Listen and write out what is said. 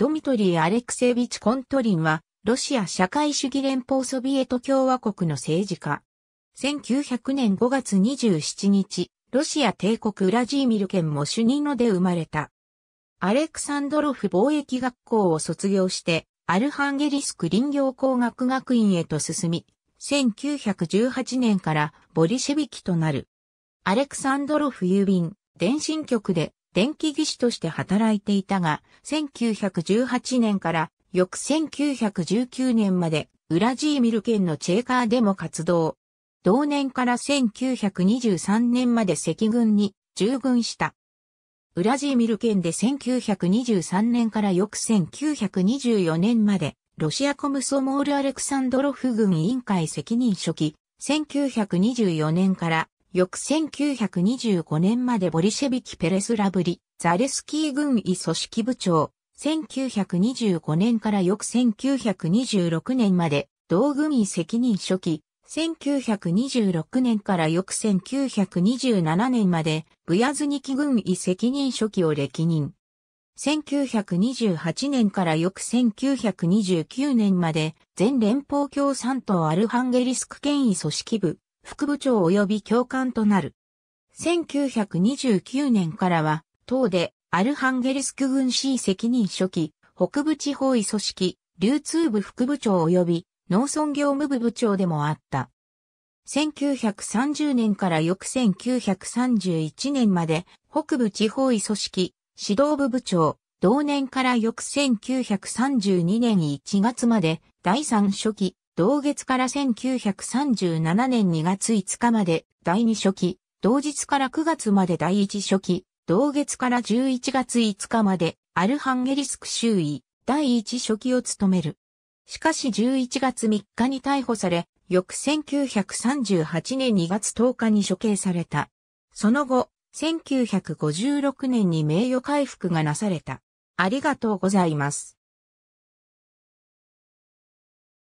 ドミトリー・アレクセービチ・コントリンは、ロシア社会主義連邦ソビエト共和国の政治家。1900年5月27日、ロシア帝国ウラジーミル県モシュニノで生まれた。アレクサンドロフ貿易学校を卒業して、アルハンゲリスク林業工学学院へと進み、1918年からボリシェビキとなる。アレクサンドロフ郵便、電信局で電気技師として働いていたが、1918年から翌1919年までウラジーミル県のチェーカーでも活動。同年から1923年まで赤軍に従軍した。ウラジーミル県で1923年から翌1924年まで、ロシアコムソモール・アレクサンドロフ軍委員会責任書記、1924年から翌1925年までボリシェビキ・ペレスラブリ、ザレスキー軍医組織部長、1925年から翌1926年まで、同軍医責任初期、1926年から翌1927年まで、ブヤズニキ軍医責任初期を歴任。1928年から翌1929年まで、全連邦共産党アルハンゲリスク権威組織部、副部長及び教官となる。1929年からは、党でアルハンゲルスク軍司責任書記、北部地方位組織、流通部副部長及び農村業務部部長でもあった。1930年から翌1931年まで北部地方位組織指導部部長、同年から翌1932年1月まで第3書記同月から1937年2月5日まで第2初期、同日から9月まで第1初期、同月から11月5日までアルハンゲリスク周囲第1初期を務める。しかし11月3日に逮捕され、翌1938年2月10日に処刑された。その後、1956年に名誉回復がなされた。ありがとうございます。